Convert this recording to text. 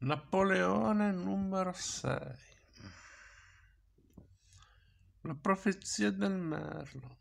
Napoleone numero 6 La profezia del merlo